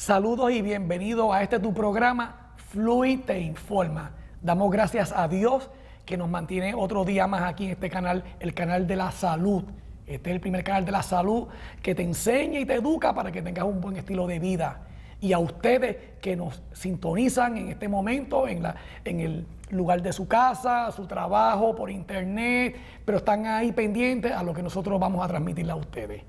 Saludos y bienvenidos a este tu programa Fluid te informa. Damos gracias a Dios que nos mantiene otro día más aquí en este canal, el canal de la salud. Este es el primer canal de la salud que te enseña y te educa para que tengas un buen estilo de vida. Y a ustedes que nos sintonizan en este momento en, en el lugar de su casa, su trabajo, por internet, pero están ahí pendientes a lo que nosotros vamos a transmitirle a ustedes.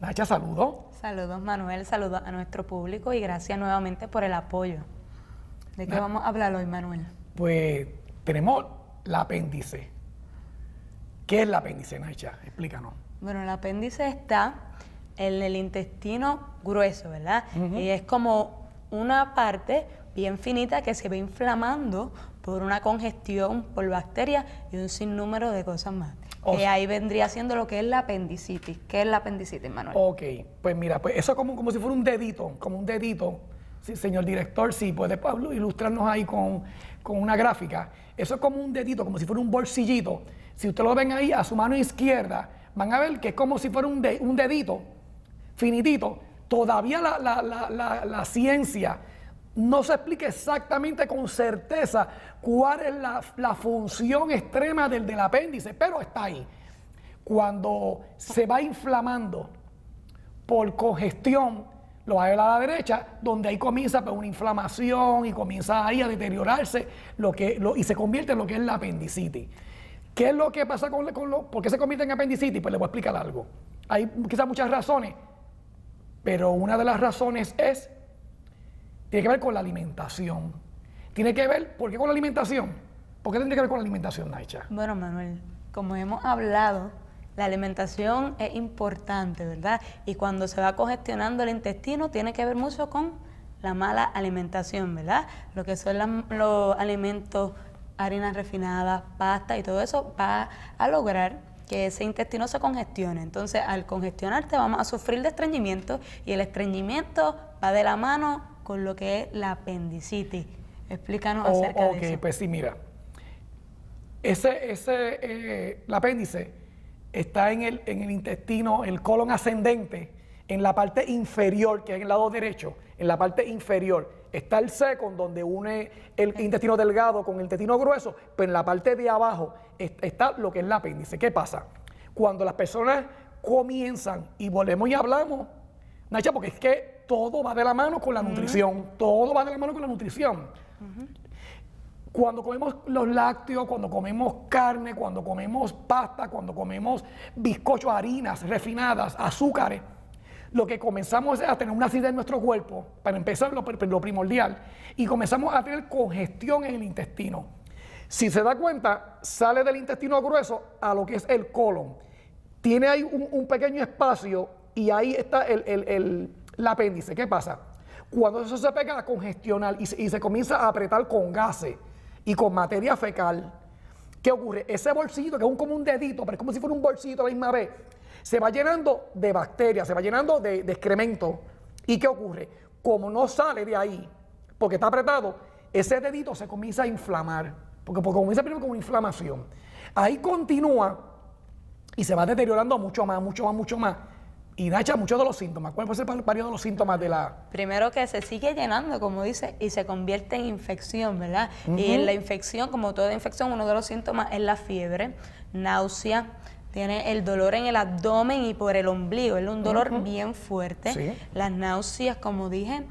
Nacha, saludos. Saludos Manuel, saludos a nuestro público y gracias nuevamente por el apoyo. ¿De qué ah. vamos a hablar hoy, Manuel? Pues tenemos la apéndice. ¿Qué es la apéndice, Nacha? Explícanos. Bueno, el apéndice está en el intestino grueso, ¿verdad? Y es como una parte bien finita que se ve inflamando por una congestión, por bacterias y un sinnúmero de cosas más. Eh, ahí vendría siendo lo que es la apendicitis. ¿Qué es la apendicitis, Manuel? Ok, pues mira, pues eso es como, como si fuera un dedito, como un dedito. Sí, señor director, si sí, puede Pablo ilustrarnos ahí con, una gráfica. Eso es como un dedito, como si fuera un bolsillito. Si usted lo ven ahí a su mano izquierda, van a ver que es como si fuera un, dedito finitito. Todavía la, la, la, la ciencia no se explica exactamente con certeza cuál es la, función extrema del, apéndice, pero está ahí. Cuando se va inflamando por congestión, lo va a ver a la derecha, donde ahí comienza pues, una inflamación y comienza ahí a deteriorarse lo que, y se convierte en lo que es la apendicitis. ¿Qué es lo que pasa con, con lo, por qué se convierte en apendicitis? Pues le voy a explicar algo. Hay quizás muchas razones, pero una de las razones es tiene que ver con la alimentación. Tiene que ver, ¿por qué con la alimentación? ¿Por qué tiene que ver con la alimentación, Nacha? Bueno, Manuel, como hemos hablado, la alimentación es importante, ¿verdad? Y cuando se va congestionando el intestino, tiene que ver mucho con la mala alimentación, ¿verdad? Lo que son los alimentos, harinas refinadas, pasta y todo eso va a lograr que ese intestino se congestione. Entonces, al congestionarte vamos a sufrir de estreñimiento y el estreñimiento va de la mano con lo que es la apendicitis. Explícanos oh, acerca de eso. Ok, pues sí, mira. Ese, ese, el eh, apéndice está en el, en el intestino, el colon ascendente, en la parte inferior, que es el lado derecho, en la parte inferior. Está el seco, donde une el intestino delgado con el intestino grueso, pero en la parte de abajo está lo que es el apéndice. ¿Qué pasa? Cuando las personas comienzan y volvemos y hablamos, Nacha, porque es que todo va de la mano con la nutrición, todo va de la mano con la nutrición. Cuando comemos los lácteos, cuando comemos carne, cuando comemos pasta, cuando comemos bizcochos, harinas refinadas, azúcares, lo que comenzamos es a tener una acidez en nuestro cuerpo, para empezar lo, primordial, y comenzamos a tener congestión en el intestino. Si se da cuenta, sale del intestino grueso a lo que es el colon. Tiene ahí un, pequeño espacio y ahí está el la apéndice. ¿Qué pasa? Cuando eso se pega a congestionar y se, comienza a apretar con gases y con materia fecal, ¿qué ocurre? Ese bolsito, que es como un dedito, pero es como si fuera un bolsito a la misma vez, se va llenando de bacterias, se va llenando de, de excremento. ¿Y qué ocurre? Como no sale de ahí, porque está apretado, ese dedito se comienza a inflamar, porque, porque comienza primero con inflamación. Ahí continúa y se va deteriorando mucho más, mucho más, mucho más. Y Nacha, muchos de los síntomas, ¿Cuál fue el varios de los síntomas de la...? Primero que se sigue llenando, como dice, y se convierte en infección, ¿verdad? Y en la infección, como toda infección, uno de los síntomas es la fiebre, náusea, tiene el dolor en el abdomen y por el ombligo, es un dolor bien fuerte. Las náuseas, como dije...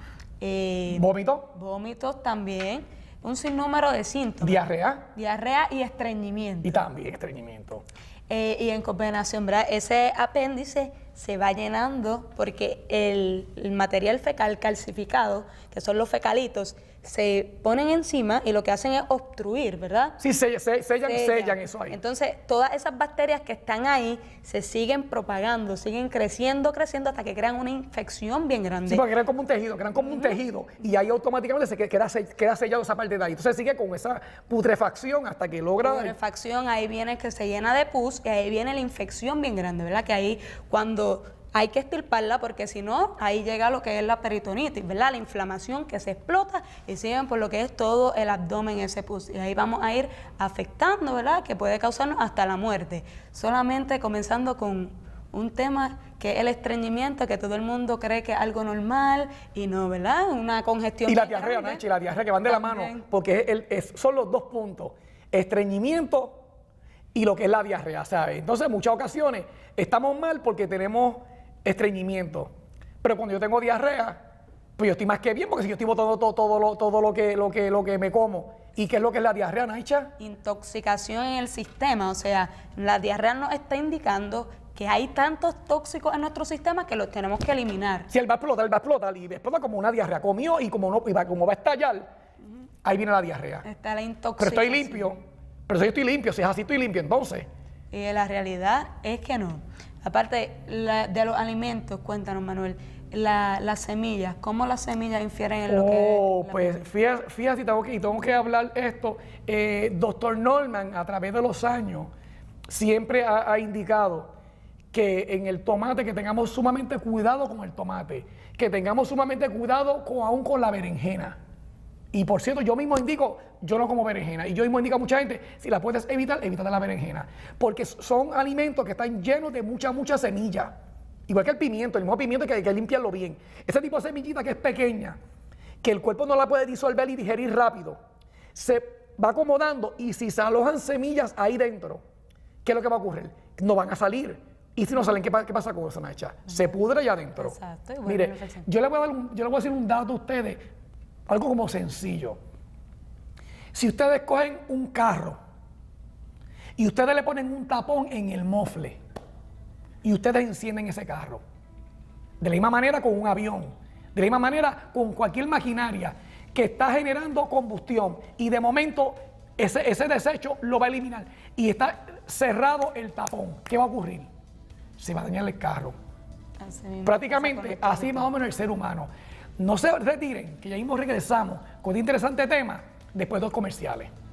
Eh, ¿Vómito? Vómitos también un sinnúmero de síntomas. Diarrea. Diarrea y estreñimiento. Y también estreñimiento. Eh, y en combinación, ¿verdad? Ese apéndice se va llenando porque el, material fecal calcificado que son los fecalitos, se ponen encima y lo que hacen es obstruir, ¿verdad? Sí, sellan, sellan, sellan, eso ahí. Entonces, todas esas bacterias que están ahí se siguen propagando, siguen creciendo, creciendo hasta que crean una infección bien grande. Sí, porque crean como un tejido, crean como un tejido y ahí automáticamente se queda, queda sellado esa parte de ahí. Entonces sigue con esa putrefacción hasta que logra... Putrefacción, ahí viene que se llena de pus y ahí viene la infección bien grande, ¿verdad? Que ahí cuando hay que estirparla porque si no, ahí llega lo que es la peritonitis, ¿verdad? La inflamación que se explota y siguen por lo que es todo el abdomen ese pus. Y ahí vamos a ir afectando, ¿verdad? Que puede causarnos hasta la muerte. Solamente comenzando con un tema que es el estreñimiento, que todo el mundo cree que es algo normal y no, ¿verdad? Una congestión. Y la diarrea, y la diarrea que van de la mano, porque son los dos puntos, estreñimiento y lo que es la diarrea, ¿sabes? Entonces, muchas ocasiones estamos mal porque tenemos estreñimiento. Pero cuando yo tengo diarrea, pues yo estoy más que bien, porque si yo estoy botando todo, todo, lo, todo lo, que, lo, que, lo que me como. ¿Y qué es lo que es la diarrea, Naicha? Intoxicación en el sistema, o sea, la diarrea nos está indicando que hay tantos tóxicos en nuestro sistema que los tenemos que eliminar. Si él va a explotar, él va a explotar y explota como una diarrea. Comió y como no, y va, como va a estallar, ahí viene la diarrea. Está la intoxicación. Pero estoy limpio. Pero si yo estoy limpio, si es así, estoy limpio, entonces. Y la realidad es que no. Aparte de los alimentos, cuéntanos, Manuel, las semillas, ¿cómo las semillas infieren en lo que oh, Pues fíjate, y tengo que hablar esto. Eh, doctor Norman, a través de los años, siempre ha, ha indicado que en el tomate, que tengamos sumamente cuidado con el tomate, que tengamos sumamente cuidado con, aún con la berenjena. Y por cierto, yo mismo indico, yo no como berenjena. Y yo mismo indico a mucha gente, si la puedes evitar, evítate la berenjena. Porque son alimentos que están llenos de muchas, muchas semillas. Igual que el pimiento, el mismo pimiento que hay que limpiarlo bien. Ese tipo de semillita que es pequeña, que el cuerpo no la puede disolver y digerir rápido, se va acomodando y si se alojan semillas ahí dentro, ¿qué es lo que va a ocurrir? No van a salir. Y si no salen, ¿qué, pasa con esa mecha? Se pudre allá adentro. Exacto. Mire, yo le, voy yo le voy a decir un dato a ustedes algo como sencillo. Si ustedes cogen un carro y ustedes le ponen un tapón en el mofle y ustedes encienden ese carro, de la misma manera con un avión, de la misma manera con cualquier maquinaria que está generando combustión y de momento ese, ese desecho lo va a eliminar y está cerrado el tapón, ¿qué va a ocurrir? Se va a dañar el carro. Prácticamente así más o menos el ser humano. No se retiren, que ya mismo regresamos con un interesante tema después de comerciales.